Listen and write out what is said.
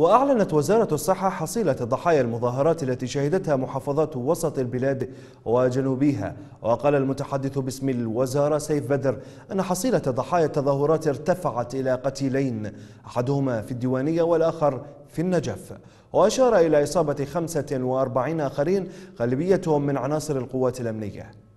وأعلنت وزارة الصحة حصيلة ضحايا المظاهرات التي شهدتها محافظات وسط البلاد وجنوبها وقال المتحدث باسم الوزارة سيف بدر أن حصيلة ضحايا التظاهرات ارتفعت إلى قتيلين أحدهما في الديوانية والآخر في النجف وأشار إلى إصابة 45 آخرين غالبيتهم من عناصر القوات الأمنية